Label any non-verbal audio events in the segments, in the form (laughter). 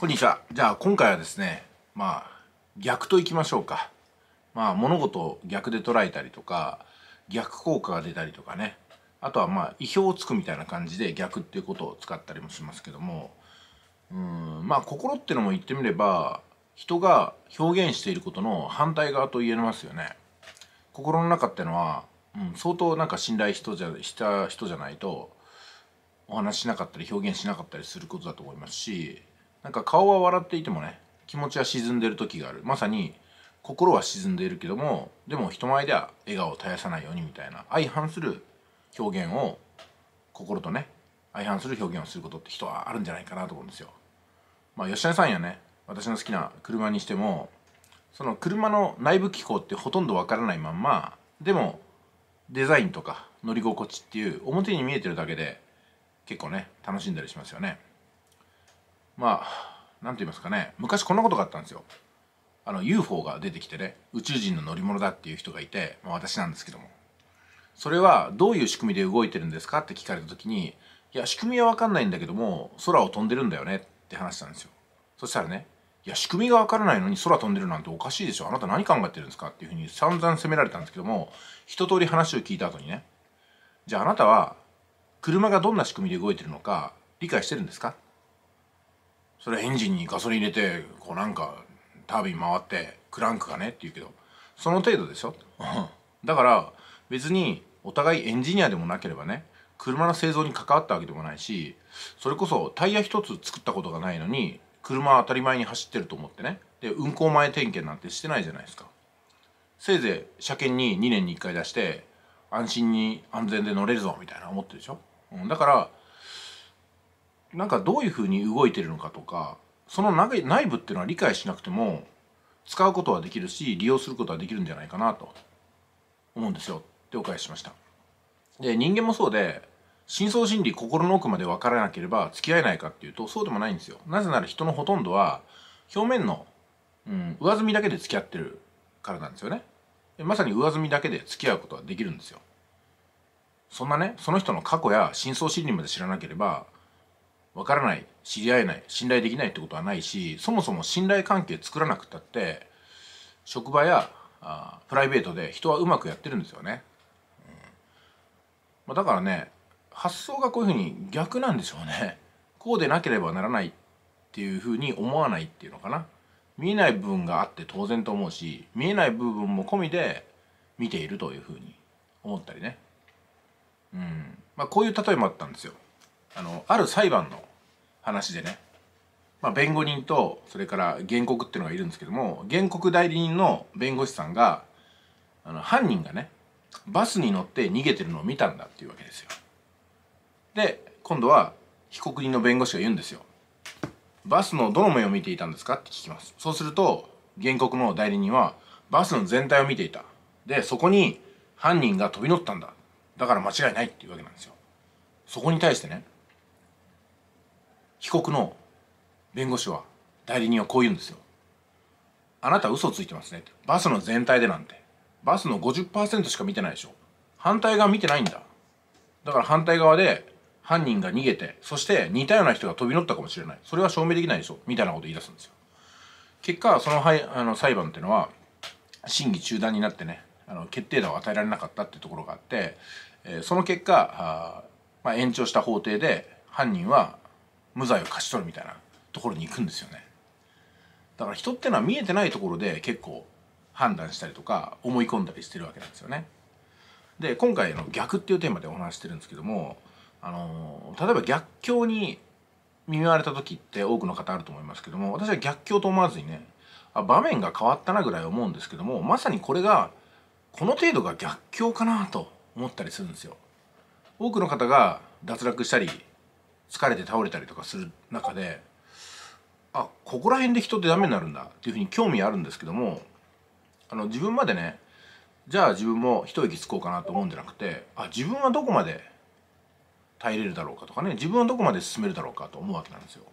こんにちは。じゃあ今回はですね、まあ逆といきましょうか。まあ物事を逆で捉えたりとか、逆効果が出たりとかね。あとはまあ意表をつくみたいな感じで逆っていうことを使ったりもしますけども、うん、まあ心ってのも言ってみれば、人が表現していることの反対側と言えますよね。心の中ってのは、うん、相当なんか信頼人じゃした人じゃないとお話しなかったり表現しなかったりすることだと思いますしなんか顔は笑っていてもね気持ちは沈んでる時があるまさに心は沈んでいるけどもでも人前では笑顔を絶やさないようにみたいな相反する表現を心とね相反する表現をすることって人はあるんじゃないかなと思うんですよ。まあ、吉田さんやね私の好きな車にしてもその車の内部機構ってほとんどわからないまんまでもデザインとか乗り心地っていう表に見えてるだけで結構ね楽しんだりしますよね。まあ何て言いますかね昔こんなことがあったんですよあの UFO が出てきてね宇宙人の乗り物だっていう人がいて、まあ、私なんですけどもそれはどういう仕組みで動いてるんですかって聞かれた時にいや仕組みは分かんないんだけども空を飛んでるんだよねって話したんですよそしたらねいや仕組みが分からないのに空飛んでるなんておかしいでしょあなた何考えてるんですかっていうふうに散々責められたんですけども一通り話を聞いた後にねじゃああなたは車がどんな仕組みで動いてるのか理解してるんですかそれエンジンにガソリン入れてこうなんかタービン回ってクランクがねって言うけどその程度でしょ (laughs) だから別にお互いエンジニアでもなければね車の製造に関わったわけでもないしそれこそタイヤ一つ作ったことがないのに車は当たり前に走ってると思ってねで運行前点検なんてしてないじゃないですかせいぜい車検に2年に1回出して安心に安全で乗れるぞみたいな思ってるでしょ、うん、だからなんかどういうふうに動いてるのかとかその内部っていうのは理解しなくても使うことはできるし利用することはできるんじゃないかなと思うんですよってお返ししましたで人間もそうで深層心理心の奥まで分からなければ付き合えないかっていうとそうでもないんですよなぜなら人のほとんどは表面の、うん、上積みだけで付き合ってるからなんですよねまさに上積みだけで付き合うことはできるんですよそんなねその人の過去や深層心理まで知らなければ分からない知り合えない信頼できないってことはないしそもそも信頼関係作らなくたって職場やあプライベートで人はうまくやってるんですよね。うんまあ、だからね発想がこういうふうに逆なんでしょうね。こうでなければならないっていうふうに思わないっていうのかな。見えない部分があって当然と思うし見えない部分も込みで見ているというふうに思ったりね。うんまあ、こういう例えもあったんですよ。あのある裁判の話でね、まあ、弁護人とそれから原告っていうのがいるんですけども原告代理人の弁護士さんがあの犯人がねバスに乗って逃げてるのを見たんだっていうわけですよ。で今度は被告人の弁護士が言うんですよ。バスのどの目を見ていたんですかって聞きます。そうすると原告の代理人はバスの全体を見ていた。でそこに犯人が飛び乗ったんだ。だから間違いないっていうわけなんですよ。そこに対してね被告の弁護士は代理人はこう言うんですよあなた嘘ついてますねバスの全体でなんてバスの50%しか見てないでしょ反対側見てないんだだから反対側で犯人が逃げてそして似たような人が飛び乗ったかもしれないそれは証明できないでしょみたいなこと言い出すんですよ結果そのはいあの裁判っていうのは審議中断になってねあの決定打を与えられなかったっていうところがあって、えー、その結果あ、まあ、延長した法廷で犯人は無罪を勝ち取るみたいなところに行くんですよねだから人ってのは見えてないところで結構判断したりとか思い込んだりしてるわけなんですよねで今回の逆っていうテーマでお話してるんですけどもあの例えば逆境に見舞われた時って多くの方あると思いますけども私は逆境と思わずにねあ場面が変わったなぐらい思うんですけどもまさにこれがこの程度が逆境かなと思ったりするんですよ。多くの方が脱落したり疲れて倒れたりとかする中であここら辺で人ってダメになるんだっていうふうに興味あるんですけどもあの自分までねじゃあ自分も一息つこうかなと思うんじゃなくてあ自分はどこまで耐えれるだろうかとかね自分はどこまで進めるだろうかと思うわけなんですよ。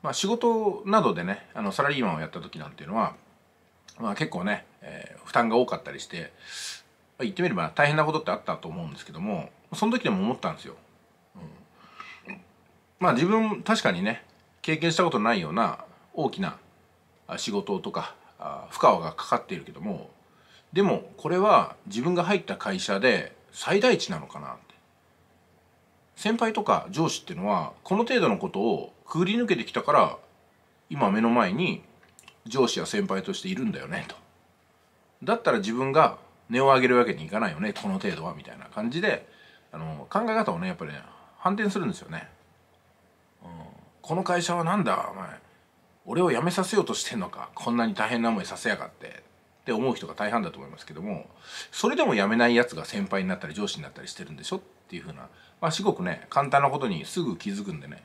まあ、仕事などでねあのサラリーマンをやった時なんていうのは、まあ、結構ね、えー、負担が多かったりして、まあ、言ってみれば大変なことってあったと思うんですけどもその時でも思ったんですよ。うんまあ自分確かにね経験したことないような大きな仕事とか負荷がかかっているけどもでもこれは自分が入った会社で最大値なのかなって先輩とか上司っていうのはこの程度のことをくぐり抜けてきたから今目の前に上司や先輩としているんだよねとだったら自分が値を上げるわけにいかないよねこの程度はみたいな感じであの考え方をねやっぱりね反転するんですよね。この会社は何だお前俺を辞めさせようとしてんのかこんなに大変な思いさせやがってって思う人が大半だと思いますけどもそれでも辞めないやつが先輩になったり上司になったりしてるんでしょっていうふうな、まあ、すごくね簡単なことにすぐ気づくんでね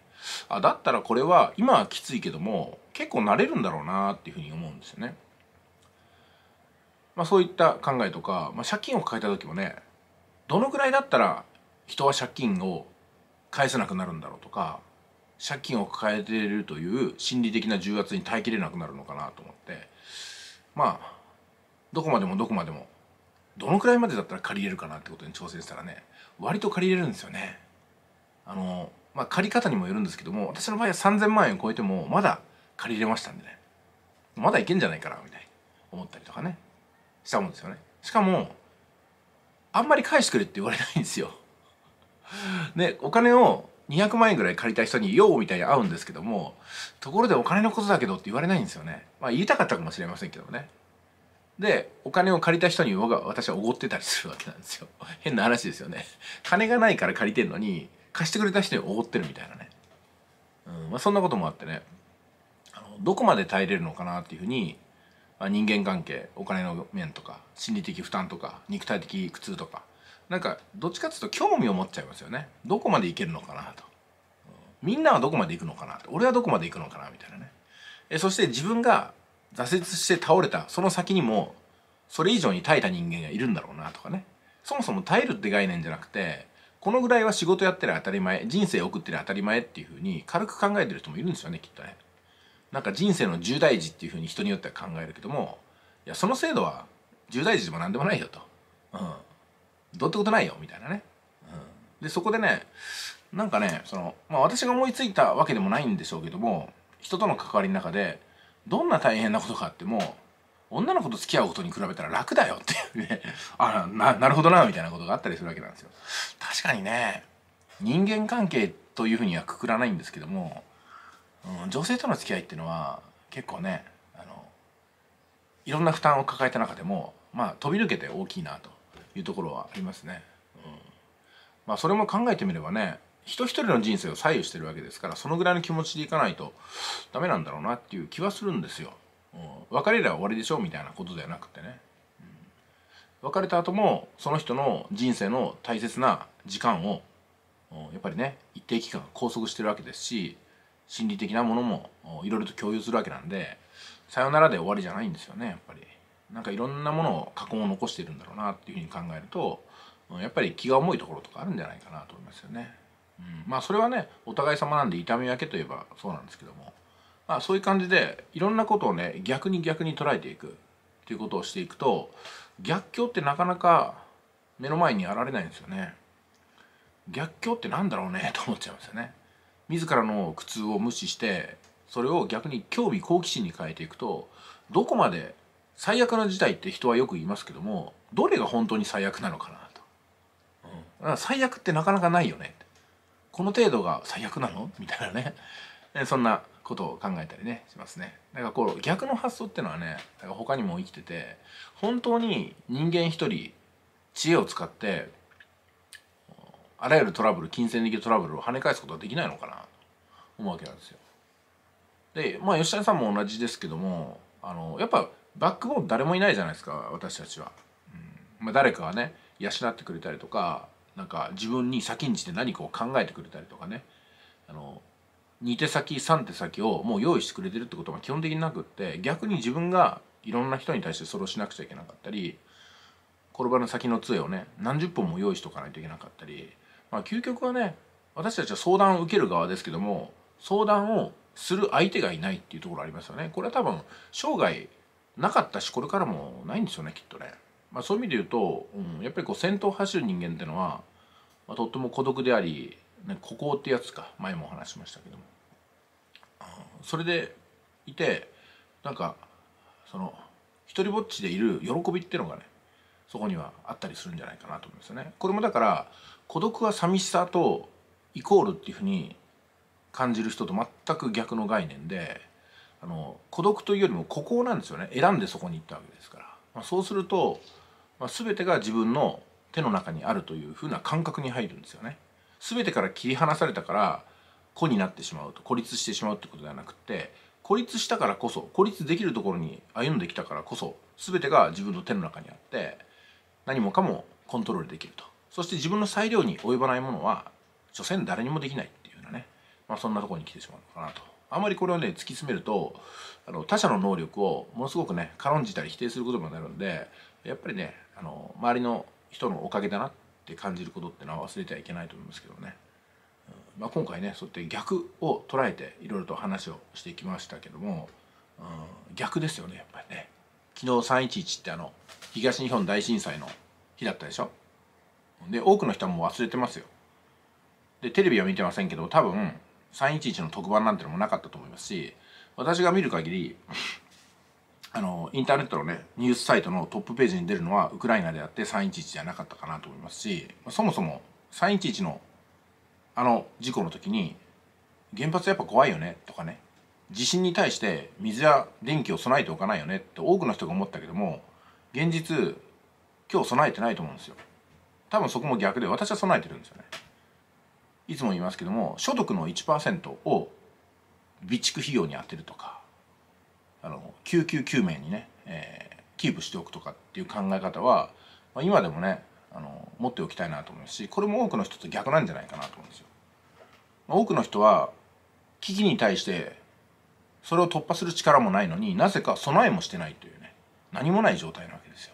あだったらこれは今はきついけども結構慣れるんだろうなっていうふうに思うんですよね。まあ、そういった考えとか、まあ、借金を抱えた時もねどのくらいだったら人は借金を返せなくなるんだろうとか借金を抱えているという心理的な重圧に耐えきれなくなるのかなと思ってまあどこまでもどこまでもどのくらいまでだったら借りれるかなってことに挑戦したらね割と借りれるんですよね。あのまあ、借り方にもよるんですけども私の場合は3,000万円超えてもまだ借りれましたんでねまだいけんじゃないかなみたいに思ったりとかねしたもんですよね。しかもあんまり返してくれって言われないんですよ。でお金を200万円ぐらい借りた人に「よう」みたいに会うんですけどもところでお金のことだけどって言われないんですよね。まあ言いたかったかもしれませんけどね。でお金を借りた人に僕は私はおごってたりするわけなんですよ。(laughs) 変な話ですよね。金がないから借りてんのに貸してくれた人におごってるみたいなね。うんまあ、そんなこともあってねあのどこまで耐えれるのかなっていうふうに、まあ、人間関係お金の面とか心理的負担とか肉体的苦痛とかなんかどっちかっていうと興味を持っちゃいますよねどこまでいけるのかなとみんなはどこまでいくのかなと俺はどこまでいくのかなみたいなねえそして自分が挫折して倒れたその先にもそれ以上に耐えた人間がいるんだろうなとかねそもそも耐えるって概念じゃなくてこのぐらいは仕事やってる当たり前人生送ってる当たり前っていうふうに軽く考えてる人もいるんですよねきっとねなんか人生の重大事っていうふうに人によっては考えるけどもいやその制度は重大事でも何でもないよと、うん、どうってことないよみたいなね、でそこでねなんかねその、まあ、私が思いついたわけでもないんでしょうけども人との関わりの中でどんな大変なことがあっても女の子と付き合うことに比べたら楽だよっていうねあななるほどなみたいなことがあったりするわけなんですよ。確かにね人間関係というふうにはくくらないんですけども、うん、女性との付き合いっていうのは結構ねあのいろんな負担を抱えた中でもまあ飛び抜けて大きいなというところはありますね。うん、まあそれも考えてみればね人一人の人生を左右してるわけですからそのぐらいの気持ちでいかないとダメなんだろうなっていう気はするんですよ。うん、別れれば終わりでしょみたいなことではなくてね、うん、別れた後もその人の人生の大切な時間を、やっぱりね一定期間拘束してるわけですし心理的なものもいろいろと共有するわけなんでさよならで終わりじゃないんですよねやっぱり。なんかいろんなものを過去を残してるんだろうなっていうふうに考えるとやっぱり気が重いところとかあるんじゃないかなと思いますよね。うん、まあそれはねお互い様なんで痛み分けといえばそうなんですけども、まあ、そういう感じでいろんなことをね逆に逆に捉えていくっていうことをしていくと逆境ってなかなか目の前に現れないんですよね。逆境ってなんだろうねと思っちゃいますよね。自らの苦痛を無視してそれを逆に興味好奇心に変えていくとどこまで最悪な事態って人はよく言いますけどもどれが本当に最悪なのかなと、うん、か最悪ってなかなかないよねこの程度が最悪なのみたいなねそんなことを考えたりねしますねだからこう逆の発想ってのはねだから他にも生きてて本当に人間一人知恵を使ってあらゆるトラブル金銭的トラブルを跳ね返すことはできないのかなと思うわけなんですよでまあ吉谷さんも同じですけどもあのやっぱバックボーン誰もいないじゃないですか私たちは、うんまあ、誰かがね養ってくれたりとかなんか自分に先んじて何かを考えてくれたりとかねあの2手先3手先をもう用意してくれてるってことは基本的になくって逆に自分がいろんな人に対してそれをしなくちゃいけなかったり転ばぬ先の杖をね何十本も用意しとかないといけなかったり、まあ、究極はね私たちは相談を受ける側ですけども相談をする相手がいないっていうところありますよね。これは多分生涯なかったしこれからもないんですよねきっとね。まあ、そういう意味で言うと、うん、やっぱりこう先頭を走る人間ってのは、まあ、とっても孤独であり、ね、孤高ってやつか前もお話しましたけども、うん、それでいてなんかその一人ぼっちでいる喜びっていうのがねそこにはあったりするんじゃないかなと思うんですよね。これもだから孤独は寂しさとイコールっていうふうに感じる人と全く逆の概念であの孤独というよりも孤高なんですよね選んでそこに行ったわけですから、まあ、そうすると、まあ、全てが自分の手の中にあるというふうな感覚に入るんですよね。全てから切り離されたから子になってしまうと孤立してしまうってことではなくて孤立したからこそ孤立できるところに歩んできたからこそ全てが自分の手の中にあって何もかもコントロールできるとそして自分の裁量に及ばないものは所詮誰にもできないっていうようなね、まあ、そんなとこに来てしまうのかなとあまりこれをね突き詰めるとあの他者の能力をものすごくね軽んじたり否定することもなるんでやっぱりねあの周りの人のおかげだなって感じることってのは忘れてはいけないと思いますけどね、うん、まあ、今回ねそうやって逆を捉えていろいろと話をしてきましたけども、うん、逆ですよねやっぱりね昨日311ってあの東日本大震災の日だったでしょで多くの人はもう忘れてますよでテレビは見てませんけど多分311の特番なんてのもなかったと思いますし私が見る限り (laughs) あのインターネットのねニュースサイトのトップページに出るのはウクライナであって311じゃなかったかなと思いますしそもそも311のあの事故の時に原発やっぱ怖いよねとかね地震に対して水や電気を備えておかないよねって多くの人が思ったけども現実今日備えてないと思うんですよ多分そこも逆で私は備えてるんですよねいつも言いますけども所得の1%を備蓄費用に充てるとかあの救急救命にね、えー、キープしておくとかっていう考え方は、まあ、今でもねあの持っておきたいなと思うしこれも多くの人と逆なんじゃないかなと思うんですよ。まあ、多くの人は危機に対してそれを突破する力もないのになぜか備えもしてないというね何もない状態なわけですよ。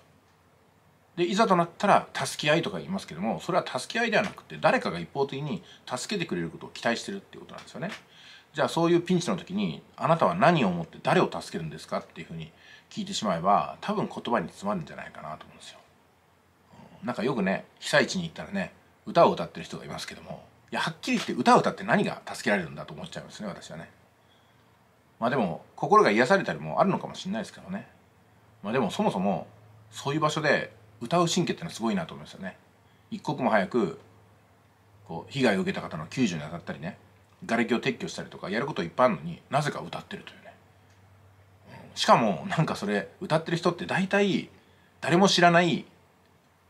でいざとなったら助け合いとか言いますけどもそれは助け合いではなくて誰かが一方的に助けてくれることを期待してるっていうことなんですよね。じゃあそういうピンチの時にあなたは何を思って誰を助けるんですかっていうふうに聞いてしまえば多分言葉に詰まるんじゃないかなと思うんですよ。なんかよくね被災地に行ったらね歌を歌ってる人がいますけどもいやはっきり言って歌を歌って何が助けられるんだと思っちゃいますね私はね。まあでも心が癒されたりもあるのかもしれないですけどね。まあでもそもそもそういう場所で歌う神経ってのはすごいなと思いますよね一刻も早くこう被害を受けた方の救助に当たったりね瓦礫を撤去したりとかやることいっぱいあるのになぜか歌ってるというね、うん、しかもなんかそれ歌ってる人って大体誰も知らない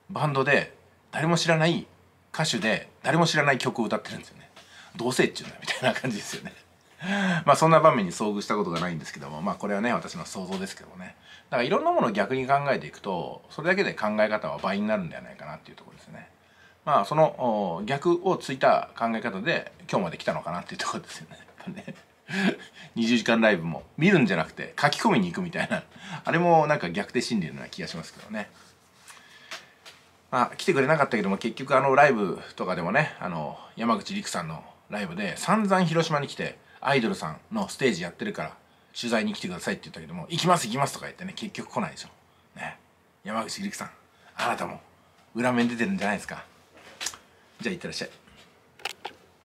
バンドで誰も知らない歌手で誰も知らない曲を歌ってるんですよねどうせっちゅうなみたいな感じですよね (laughs) まあそんな場面に遭遇したことがないんですけどもまあこれはね私の想像ですけどねだからいろんなものを逆に考えていくとそれだけで考え方は倍になるんではないかなっていうところですねまあその逆をついた考え方で今日まで来たのかなっていうところですよね20 (laughs) 時間ライブも見るんじゃなくて書き込みに行くみたいなあれもなんか逆手心理のような気がしますけどねまあ来てくれなかったけども結局あのライブとかでもねあの山口陸さんのライブで散々広島に来てアイドルさんのステージやってるから取材に来てくださいって言ったけども行きます行きますとか言ってね結局来ないでしょ、ね、山口陸さんあなたも裏面出てるんじゃないですかじゃあ行ってらっしゃい